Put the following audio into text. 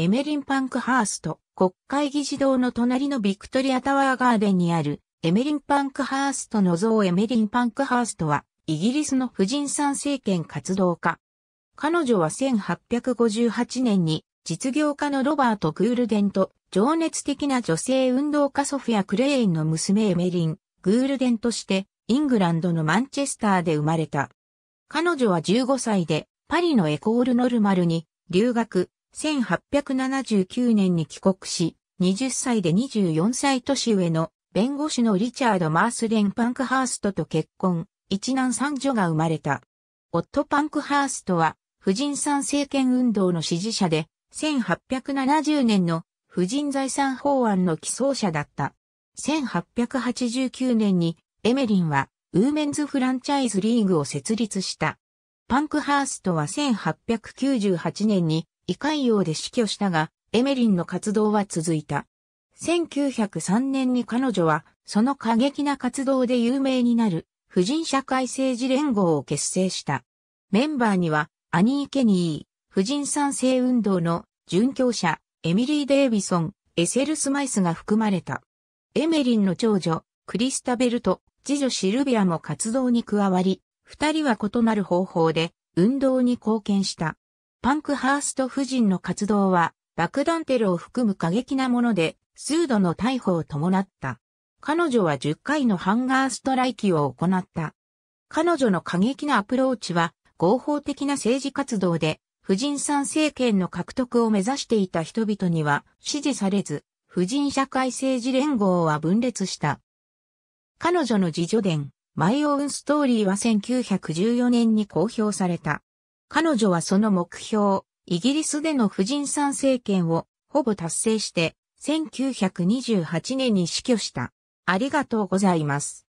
エメリンパンクハースト国会議事堂の隣のビクトリアタワーガーデンにあるエメリンパンクハーストの像エメリンパンクハーストはイギリスの婦人参政権活動家。彼女は1858年に実業家のロバート・クールデンと情熱的な女性運動家ソフィア・クレーンの娘エメリン・グールデンとしてイングランドのマンチェスターで生まれた。彼女は15歳でパリのエコールノルマルに留学、1879年に帰国し、20歳で24歳年上の弁護士のリチャード・マースレン・パンクハーストと結婚、一男三女が生まれた。オット・パンクハーストは、婦人参政権運動の支持者で、1870年の婦人財産法案の起草者だった。1889年にエメリンはウーメンズフランチャイズリーグを設立した。パンクハーストは1898年に胃潰瘍で死去したが、エメリンの活動は続いた。1903年に彼女は、その過激な活動で有名になる、婦人社会政治連合を結成した。メンバーには、アニー・ケニー、婦人賛成運動の殉教者、エミリー・デイビソン、エセル・スマイスが含まれた。エメリンの長女、クリスタ・ベルト、次女シルビアも活動に加わり、二人は異なる方法で運動に貢献した。パンクハースト夫人の活動は爆弾テロを含む過激なもので、数度の逮捕を伴った。彼女は10回のハンガーストライキを行った。彼女の過激なアプローチは合法的な政治活動で、夫人参政権の獲得を目指していた人々には支持されず、夫人社会政治連合は分裂した。彼女の自助伝、マイオーンストーリーは1914年に公表された。彼女はその目標、イギリスでの婦人参政権をほぼ達成して、1928年に死去した。ありがとうございます。